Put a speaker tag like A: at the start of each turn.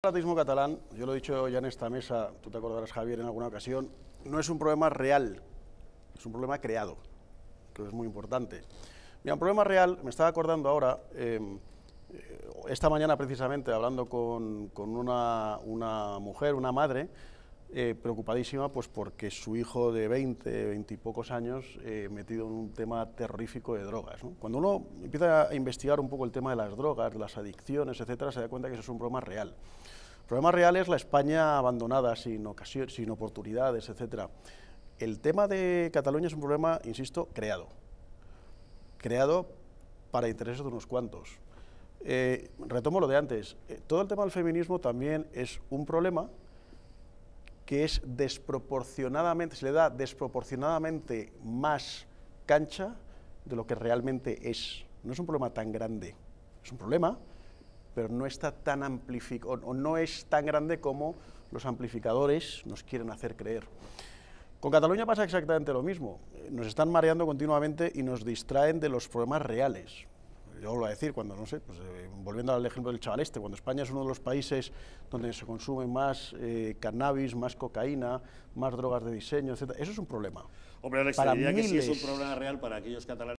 A: El separatismo catalán, yo lo he dicho ya en esta mesa, tú te acordarás Javier en alguna ocasión, no es un problema real, es un problema creado, que es muy importante. Mira, un problema real, me estaba acordando ahora, em, eh, esta mañana precisamente hablando con, una mujer, una madre, eh, preocupadísima pues porque su hijo de 20, 20 y pocos años eh, metido en un tema terrorífico de drogas. Cuando uno empieza a investigar un poco el tema de las drogas, las adicciones, etcétera, se da cuenta que eso es un problema real. El problema real es la España abandonada, sin, sin oportunidades, etcétera. El tema de Cataluña es un problema, insisto, creado. Creado para intereses de unos cuantos. Eh, retomo lo de antes. todo el tema del feminismo también es un problema que es desproporcionadamente, se le da desproporcionadamente más cancha de lo que realmente es. No es un problema tan grande, es un problema, pero no está tan amplificado, o no es tan grande como los amplificadores nos quieren hacer creer. Con Cataluña pasa exactamente lo mismo. Nos están mareando continuamente y nos distraen de los problemas reales yo lo a decir, cuando, no sé, pues, eh, volviendo al ejemplo del chaval este, cuando España es uno de los países donde se consume más eh, cannabis, más cocaína, más drogas de diseño, etc., eso es un problema. para sí es un problema real para aquellos catalanes